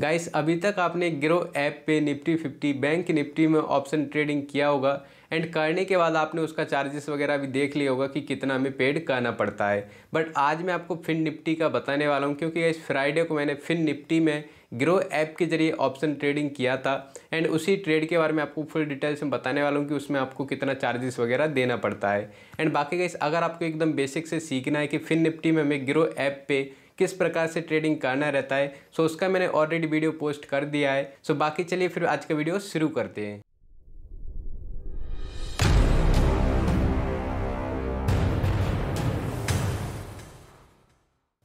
guys अभी तक आपने ग्रो ऐप पे निफ्टी 50 बैंक निफ्टी में ऑप्शन ट्रेडिंग किया होगा एंड करने के बाद आपने उसका चार्जेस वगैरह भी देख लिया होगा कि कितना हमें पेड करना पड़ता है बट आज मैं आपको फिन निफ्टी का बताने वाला हूँ क्योंकि इस फ्राइडे को मैंने फिन निफ्टी में ग्रो ऐप के जरिए ऑप्शन ट्रेडिंग किया था एंड उसी ट्रेड के बारे में आपको फुल डिटेल्स में बताने वाला हूँ कि उसमें आपको कितना चार्जेस वगैरह देना पड़ता है एंड बाकी गाइस अगर आपको एकदम बेसिक से सीखना है कि फिन निफ्टी में हमें ग्रो ऐप पे किस प्रकार से ट्रेडिंग करना रहता है सो उसका मैंने ऑलरेडी वीडियो पोस्ट कर दिया है सो बाकी चलिए फिर आज का वीडियो शुरू करते हैं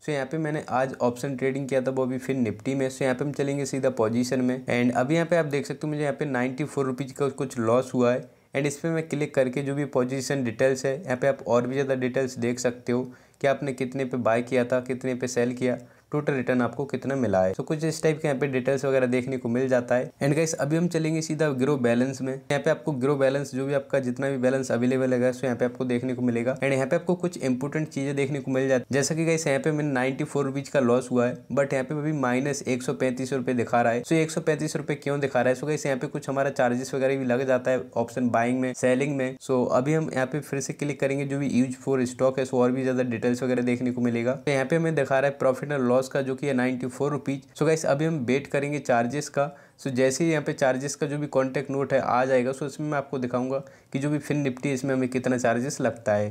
सो so, यहाँ पे मैंने आज ऑप्शन ट्रेडिंग किया था वो भी फिर निफ्टी में सो so, यहाँ पे हम चलेंगे सीधा पोजीशन में एंड अभी यहाँ पे आप देख सकते हो मुझे यहाँ पे नाइन्टी फोर रुपीज़ का कुछ लॉस हुआ है एंड इस पर मैं क्लिक करके जो भी पोजीशन डिटेल्स है यहाँ पे आप और भी ज़्यादा डिटेल्स देख सकते हो कि आपने कितने पे बाय किया था कितने पे सेल किया टोटल रिटर्न आपको कितना मिला है तो कुछ इस टाइप के यहाँ पे डिटेल्स वगैरह देखने को मिल जाता है एंड गाइस अभी हम चलेंगे सीधा ग्रो बैलेंस में यहाँ पे आपको ग्रो बैलेंस जो भी आपका जितना भी बैलेंस अवेलेबल है सो तो यहाँ पे आपको देखने को मिलेगा एंड यहाँ पे आपको कुछ इंपोर्टेंट चीजें देखने को मिल जाती है जैसा कि गाइस यहाँ पे मैंने नाइनटी फोर का लॉस हुआ है बट यहाँ पे अभी माइनस एक सौ पैंतीस रुपए दिखा रहा है सो तो एक सौ पैंतीस रुपए क्यों दिखा रहा है सो गाइस यहाँ पे कुछ हमारा चार्जेस वगैरह भी लग जाता है ऑप्शन बाइंग में सेलिंग में सो अभी हम यहाँ पे फिर से क्लिक करेंगे जो भी यूज फॉर स्टॉक है सो और भी ज्यादा डिटेल्स वगैरह देखने को मिलेगा तो यहाँ पे हमें दिखा रहा है प्रॉफिट एंड लॉस का जो कि है ninety four rupees so guys अभी हम वेट करेंगे चार्जेस का सो so, जैसे ही यहाँ पे चार्जेस का जो भी कॉन्टैक्ट नोट है आ जाएगा सो so, इसमें मैं आपको दिखाऊंगा कि जो भी फिन निफ्टी इसमें हमें कितना चार्जेस लगता है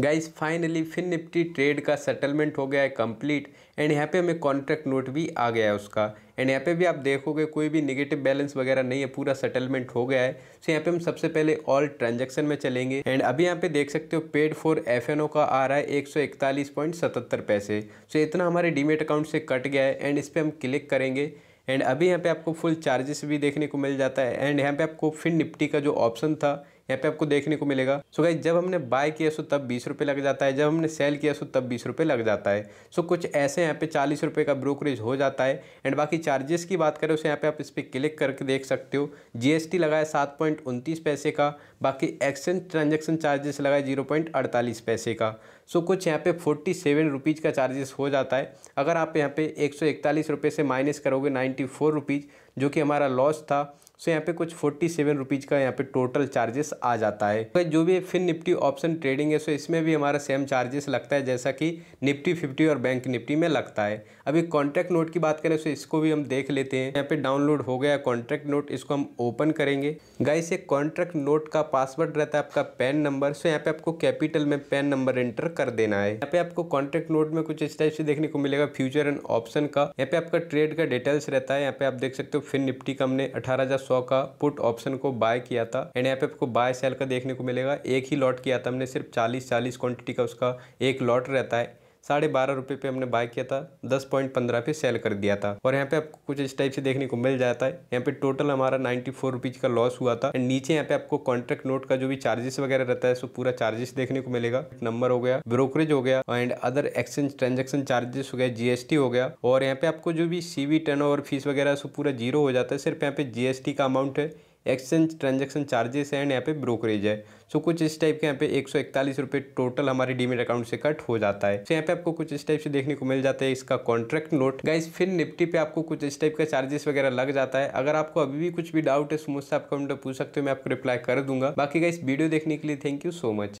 guys finally Fin Nifty trade का सेटलमेंट हो गया है कंप्लीट एंड यहाँ पे हमें कॉन्ट्रैक्ट नोट भी आ गया है उसका एंड यहाँ पे भी आप देखोगे कोई भी निगेटिव बैलेंस वगैरह नहीं है पूरा सेटलमेंट हो गया है सो यहाँ पे हम सबसे पहले ऑल ट्रांजेक्शन में चलेंगे एंड अभी यहाँ पे देख सकते हो पेड फॉर एफ का आ रहा है एक पैसे सो इतना हमारे डीमेट अकाउंट से कट गया है एंड इस पर हम क्लिक करेंगे एंड अभी यहाँ पे आपको फुल चार्जेस भी देखने को मिल जाता है एंड यहाँ पे आपको फिन निफ्टी का जो ऑप्शन था यहाँ पे आपको देखने को मिलेगा सो गाइज जब हमने बाय किया सो तब बीस रुपये लग जाता है जब हमने सेल किया सो तब बीस रुपये लग जाता है सो कुछ ऐसे यहाँ पे चालीस रुपये का ब्रोकरेज हो जाता है एंड बाकी चार्जेस की बात करें उसे यहाँ पे आप इस पर क्लिक करके देख सकते हो टी लगाया सात पॉइंट उनतीस पैसे का बाकी एक्सचेंज ट्रांजेक्शन चार्जेस लगाए जीरो पॉइंट अड़तालीस पैसे का सो so, कुछ यहाँ पे फोर्टी सेवन रुपीज़ का चार्जेस हो जाता है अगर आप यहाँ पे एक सौ इकतालीस रुपये से माइनस करोगे नाइन्टी फोर रुपीज़ जो कि हमारा लॉस था सो यहाँ पे कुछ फोर्टी सेवन रुपीज़ का यहाँ पे टोटल चार्जेस आ जाता है तो जो भी फिन निफ्टी ऑप्शन ट्रेडिंग है सो इसमें भी हमारा सेम चार्जेस लगता है जैसा कि निफ्टी फिफ्टी और बैंक निफ्टी में लगता है अभी कॉन्ट्रैक्ट नोट की बात करें सो इसको भी हम देख लेते हैं यहाँ पे डाउनलोड हो गया कॉन्ट्रैक्ट नोट इसको हम ओपन करेंगे गाइस ये कॉन्ट्रैक्ट नोट का पासवर्ड रहता है आपका पैन नंबर सो यहाँ पे आपको कैपिटल में पैन नंबर एंटर कर देना है यहाँ पे आपको कॉन्ट्रैक्ट नोट में कुछ इस टाइप से देखने को मिलेगा फ्यूचर एंड ऑप्शन का यहाँ पे आपका ट्रेड का डिटेल्स रहता है यहाँ पे आप देख सकते हो फिर निफ्टी कम ने 18,100 का पुट ऑप्शन को बाय किया था एंड यहाँ पे आपको बाय सेल का देखने को मिलेगा एक ही लॉट किया था हमने सिर्फ 40 40 क्वांटिटी का उसका एक लॉट रहता है साढ़े बारह रुपये पे हमने बाय किया था दस पॉइंट पंद्रह पे सेल कर दिया था और यहाँ पे आपको कुछ इस टाइप से देखने को मिल जाता है यहाँ पे टोटल हमारा नाइन्टी फोर रुपीज़ का लॉस हुआ था एंड नीचे यहाँ पे आपको कॉन्ट्रैक्ट नोट का जो भी चार्जेस वगैरह रहता है सो पूरा चार्जेस देखने को मिलेगा नंबर हो गया ब्रोकरेज हो गया and other exchange transaction charges हो गया जीएसटी हो गया और यहाँ पे आपको जो भी सी वी फीस वगैरह सो पूरा जीरो हो जाता है सिर्फ यहाँ पे जीएसटी का अमाउंट है एक्सचेंज ट्रांजेक्शन चार्जेस एंड यहाँ पे ब्रोकरेज है सो कुछ इस टाइप के यहाँ पे एक सौ इकतालीस टोटल हमारे डीमेट अकाउंट से कट हो जाता है तो यहाँ पे आपको कुछ इस टाइप से देखने को मिल जाता है इसका कॉन्ट्रैक्ट नोट गाइस फिर निफ्टी पे आपको कुछ इस टाइप का चार्जेस वगैरह लग जाता है अगर आपको अभी भी कुछ भी डाउट है तो मुझसे आप कमेंट पूछ सकते हो मैं आपको रिप्लाई कर दूंगा बाकी गाइस वीडियो देखने के लिए थैंक यू सो मच